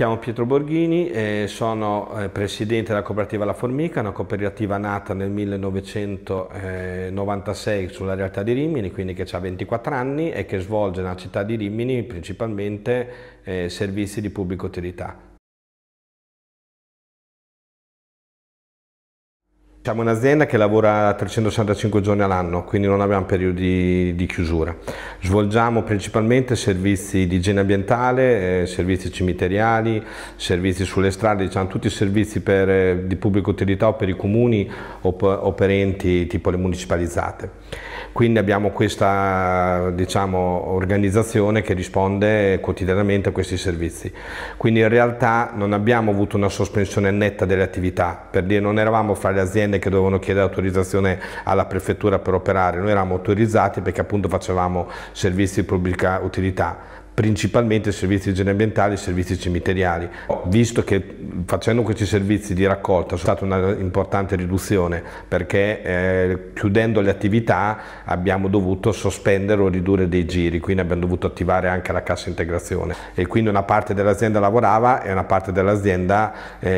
Chiamo Pietro Borghini e eh, sono eh, presidente della cooperativa La Formica, una cooperativa nata nel 1996 sulla realtà di Rimini, quindi che ha 24 anni e che svolge nella città di Rimini principalmente eh, servizi di pubblica utilità. Siamo un'azienda che lavora 365 giorni all'anno, quindi non abbiamo periodi di chiusura. Svolgiamo principalmente servizi di igiene ambientale, eh, servizi cimiteriali, servizi sulle strade, diciamo tutti i servizi per, eh, di pubblica utilità o per i comuni o, o per enti tipo le municipalizzate. Quindi abbiamo questa diciamo, organizzazione che risponde quotidianamente a questi servizi. Quindi in realtà non abbiamo avuto una sospensione netta delle attività, per dire non eravamo fra le aziende aziende che dovevano chiedere autorizzazione alla prefettura per operare, noi eravamo autorizzati perché appunto facevamo servizi di pubblica utilità principalmente servizi di igiene ambientale e servizi cimiteriali. visto che facendo questi servizi di raccolta c'è stata una importante riduzione perché eh, chiudendo le attività abbiamo dovuto sospendere o ridurre dei giri, quindi abbiamo dovuto attivare anche la cassa integrazione e quindi una parte dell'azienda lavorava e una parte dell'azienda eh,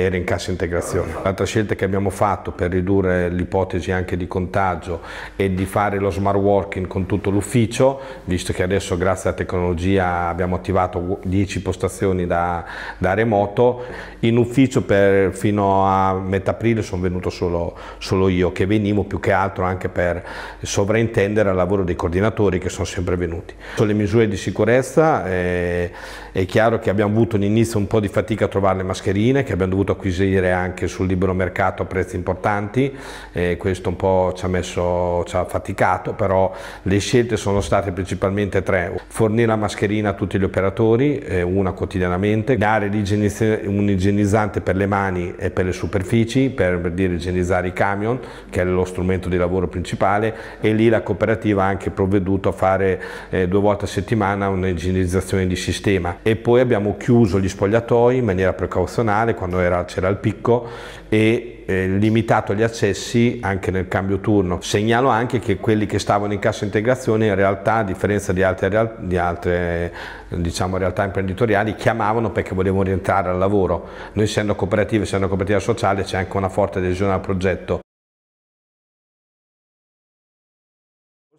era in cassa integrazione. L'altra scelta che abbiamo fatto per ridurre l'ipotesi anche di contagio e di fare lo smart working con tutto l'ufficio, visto che adesso grazie alla tecnologia tecnologia abbiamo attivato 10 postazioni da, da remoto, in ufficio per, fino a metà aprile sono venuto solo, solo, io che venivo più che altro anche per sovraintendere al lavoro dei coordinatori che sono sempre venuti. Sulle misure di sicurezza eh, è chiaro che abbiamo avuto all'inizio un po' di fatica a trovare le mascherine che abbiamo dovuto acquisire anche sul libero mercato a prezzi importanti, eh, questo un po' ci ha, messo, ci ha faticato, però le scelte sono state principalmente tre, fornire la mascherina a tutti gli operatori, eh, una quotidianamente, dare un igienizzante per le mani e per le superfici, per, per dire igienizzare i camion, che è lo strumento di lavoro principale, e lì la cooperativa ha anche provveduto a fare eh, due volte a settimana un'igienizzazione di sistema. E poi abbiamo chiuso gli spogliatoi in maniera precauzionale quando c'era il picco e eh, limitato gli accessi anche nel cambio turno. Segnalo anche che quelli che stavano in cassa integrazione in realtà, a differenza di altre, di altre diciamo, realtà imprenditoriali, chiamavano perché volevano rientrare al lavoro. Noi essendo cooperative, essendo cooperativa sociale, c'è anche una forte adesione al progetto.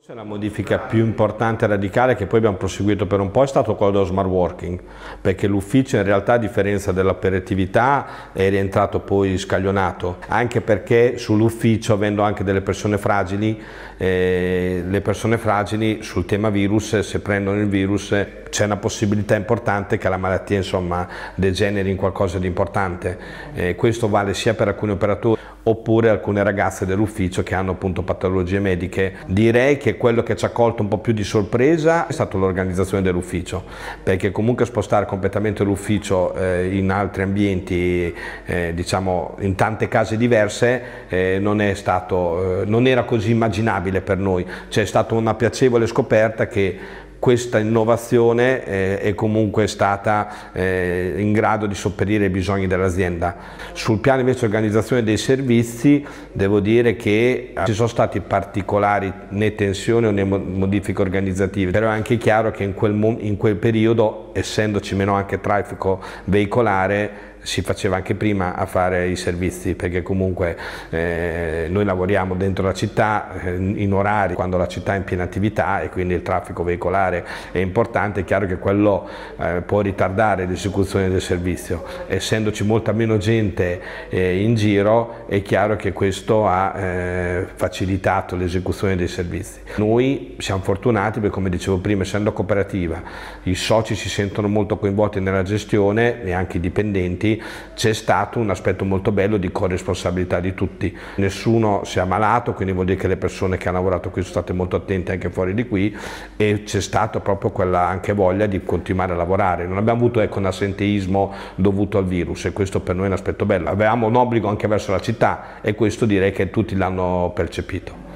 Forse la modifica più importante e radicale che poi abbiamo proseguito per un po' è stato quello dello smart working, perché l'ufficio in realtà a differenza dell'operatività è rientrato poi scaglionato, anche perché sull'ufficio avendo anche delle persone fragili, eh, le persone fragili sul tema virus, se prendono il virus c'è una possibilità importante che la malattia insomma, degeneri in qualcosa di importante. Eh, questo vale sia per alcuni operatori oppure alcune ragazze dell'ufficio che hanno appunto patologie mediche. Direi che quello che ci ha colto un po' più di sorpresa è stata l'organizzazione dell'ufficio, perché comunque spostare completamente l'ufficio eh, in altri ambienti, eh, diciamo in tante case diverse, eh, non, è stato, eh, non era così immaginabile per noi. C'è stata una piacevole scoperta che questa innovazione eh, è comunque stata eh, in grado di sopperire ai bisogni dell'azienda. Sul piano invece organizzazione dei servizi devo dire che eh, ci sono stati particolari né tensioni né modifiche organizzative, però è anche chiaro che in quel, in quel periodo essendoci meno anche traffico veicolare si faceva anche prima a fare i servizi perché comunque eh, noi lavoriamo dentro la città eh, in orari quando la città è in piena attività e quindi il traffico veicolare è importante, è chiaro che quello eh, può ritardare l'esecuzione del servizio, essendoci molta meno gente eh, in giro è chiaro che questo ha eh, facilitato l'esecuzione dei servizi. Noi siamo fortunati perché come dicevo prima essendo cooperativa i soci si sentono molto coinvolti nella gestione e anche i dipendenti quindi c'è stato un aspetto molto bello di corresponsabilità di tutti. Nessuno si è ammalato, quindi vuol dire che le persone che hanno lavorato qui sono state molto attente anche fuori di qui e c'è stata proprio quella anche voglia di continuare a lavorare. Non abbiamo avuto ecco, un assenteismo dovuto al virus e questo per noi è un aspetto bello. Avevamo un obbligo anche verso la città e questo direi che tutti l'hanno percepito.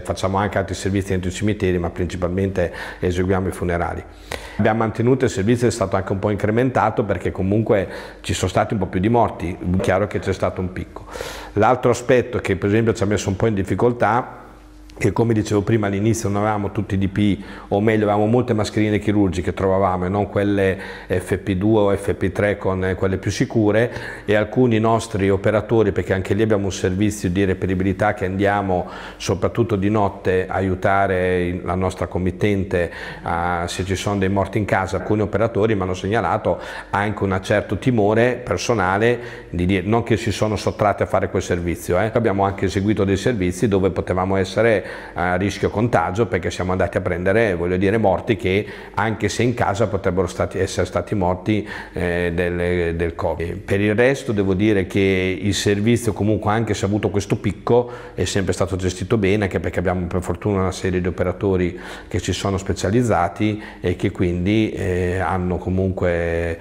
facciamo anche altri servizi dentro i cimiteri, ma principalmente eseguiamo i funerali. Abbiamo mantenuto il servizio, è stato anche un po' incrementato perché comunque ci sono stati un po' più di morti, chiaro che c'è stato un picco. L'altro aspetto che per esempio ci ha messo un po' in difficoltà che come dicevo prima all'inizio non avevamo tutti i DP, o meglio avevamo molte mascherine chirurgiche trovavamo e non quelle eh, FP2 o FP3 con eh, quelle più sicure e alcuni nostri operatori perché anche lì abbiamo un servizio di reperibilità che andiamo soprattutto di notte a aiutare la nostra committente a, se ci sono dei morti in casa alcuni operatori mi hanno segnalato anche un certo timore personale di dire non che si sono sottratti a fare quel servizio eh. abbiamo anche eseguito dei servizi dove potevamo essere a rischio contagio perché siamo andati a prendere, voglio dire, morti che anche se in casa potrebbero stati, essere stati morti eh, del, del, Covid. Per il resto devo dire che il servizio comunque anche se ha avuto questo picco è sempre stato gestito bene, anche perché abbiamo per fortuna una serie di operatori che ci sono specializzati e che quindi eh, hanno comunque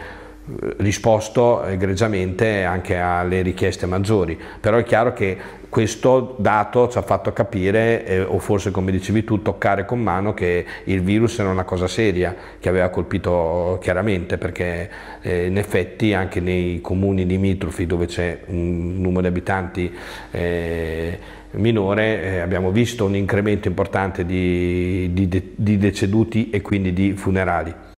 risposto egregiamente anche alle richieste maggiori, però è chiaro che questo dato ci ha fatto capire, eh, o forse come dicevi tu, toccare con mano che il virus era una cosa seria che aveva colpito chiaramente, perché eh, in effetti anche nei comuni limitrofi dove c'è un numero di abitanti eh, minore eh, abbiamo visto un incremento importante di, di, di deceduti e quindi di funerali.